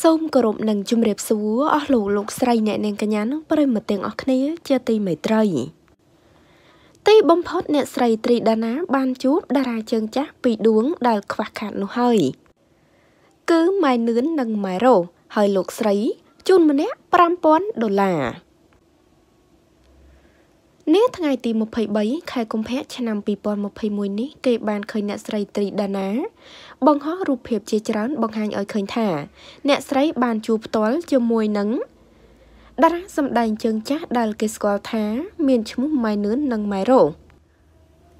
សូមគោរពនិងជម្រាបសួរអស់លោកលោកស្រី អ្នកនាងកញ្ញានិងប្រិមត្តទាំងអស់គ្នាជាទីមេត្រីទីបំផុតអ្នកស្រីត្រីដាណាបានជួបតារាជើងចាស់ពីរដួងដែលខ្វះខាតនោះហើយគឺម៉ែនឿននិងម៉ែរ៉ូហើយលោកស្រីជូនម្នាក់5000ដុល្លារនាថ្ងៃទី23ខែកុម្ភៈឆ្នាំ2021នេះគេបានឃើញអ្នកស្រីត្រីដាណាបង្ហោះរូបភាពជាច្រើន បង្ហាញឲ្យឃើញថាអ្នកស្រី បានជួបផ្ទាល់ជាមួយនឹងតារាសម្ដែងជើងចាស់ដែលគេស្គាល់ថាមានឈ្មោះម៉ៃនឿននិងម៉ៃរ៉ូ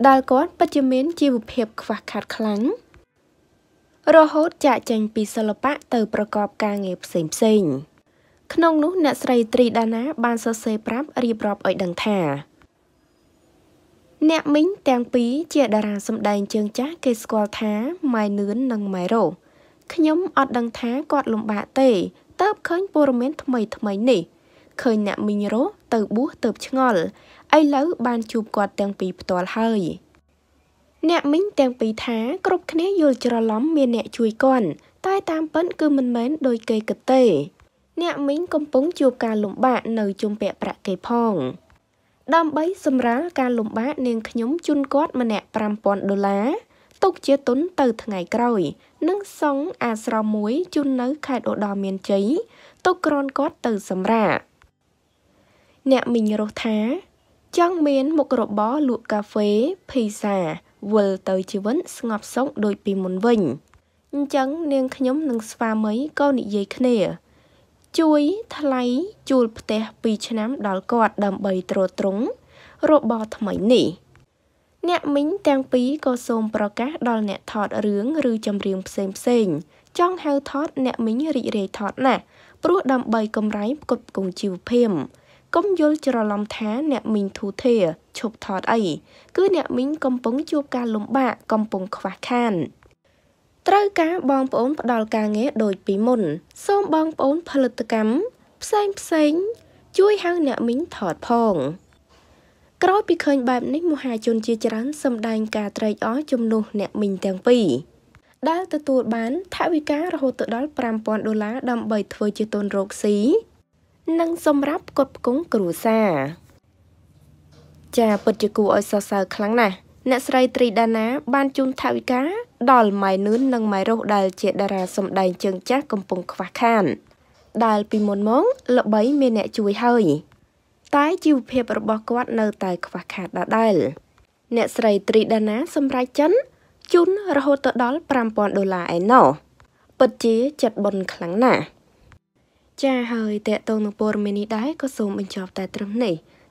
ដែលគាត់ពិតជាមានជីវភាពខ្វះខាតខ្លាំងរហូតចាក់ចែងពីសិល្បៈទៅប្រកបការងារផ្សេងផ្សេងក្នុង នោះអ្នកស្រីត្រីដាណាបានសរសេរប្រាប់រៀបរាប់ឲ្យដឹងថាអ្នកមីងទាំងពីរជាតារាសម្ដែងជើងចាស់គេស្គាល់ថាម៉ៃនឿននិងម៉ៃរ៉ូខ្ញុំអត់ដឹងថាគាត់លំបាកទេតើបឃើញព័ត៌មានថ្មីថ្មីនេះឃើញអ្នកមីងរ៉ូទៅបួសទៅឆ្ងល់ឥឡូវបានជួបគាត់ទាំងពីរផ្ទាល់ហើយអ្នកមីងទាំងពីរថាគ្រប់គ្នាយល់ច្រឡំមានអ្នកជួយគាត់តែតាមពិតគឺមិនមែនដោយគេគិតទេ អ្នកមីងកំពុងជួបការលំបាកនៅជុំពាក់ប្រាក់គេផងដើម្បីសម្រាលការលំបាកនាងខ្ញុំជូនគាត់ម្នាក់5000ដុល្លារទុកជាទុនទៅថ្ងៃក្រោយ និងសង់អាស្រមមួយជូននៅខេត្តឧត្តរមានជ័យទុកក្រនគាត់ទៅសម្រាលអ្នកមីងរស់ថា ចង់មានមុខរបរលក់កាហ្វេភីសាវិលទៅជីវិតស្ងប់សុខដូចពីមុនវិញអញ្ចឹងនាងខ្ញុំនិងស្វាមីក៏និយាយគ្នាជួយថ្លៃជួលផ្ទះ2ឆ្នាំដល់គាត់ដើម្បីទ្រទ្រង់របរថ្មីនេះអ្នកមីងទាំងពីរក៏សូមប្រកាស ដល់អ្នកថតរឿង ឬចម្រៀងផ្សេងផ្សេងចង់ហៅថត អ្នកមីងរីករាយថតណាស់ព្រោះដើម្បីកម្រៃផ្គត់ផ្គង់ជីវភាពកុំយល់ច្រឡំថាអ្នកមីងធូធាឈប់ថតអី គឺអ្នកមីងកំពុងជួបការលំបាកកំពុងខ្វះខានត្រូវការបងប្អូនផ្ដល់ការងារដូចពីមុន សូមបងប្អូនផលិតកម្មផ្សេងផ្សេងជួយហៅអ្នកមីងថតផង ក្រោយពីឃើញបែបនេះមហាជនជាច្រើនសម្ដែងការត្រេកអរជំនួសអ្នកមីងទាំងពីរដែលទទួលបានថវិការហូតទៅដល់5000ដុល្លារដើម្បីធ្វើជាទុនរកស៊ីនិងសម្រាប់ផ្គត់ផ្គង់គ្រួសារចាពិតជាគួរឲ្យសរសើរខ្លាំងណាស់អ្នកស្រីត្រីដាណា បានជូនថវិកាដល់ម៉ៃនឿននិងម៉ៃរស់ដែលជាតារាសម្ដែងជើងចាស់កំពុងខ្វះខានដែលពីមុនមកល្បីមានអ្នកជួយហើយតែជីវភាពរបស់គាត់នៅតែខ្វះខាតដដែលអ្នកស្រីត្រីដាណាសម្រាប់ចិនជូនរហូតទៅដល់5000ដុល្លារឯណោះពិតជាចិត្តបុណ្យខ្លាំងណាស់ចាហើយតេតងនឹងព័ត៌មាននេះដែរក៏សូមបញ្ចប់តែត្រឹមនេះ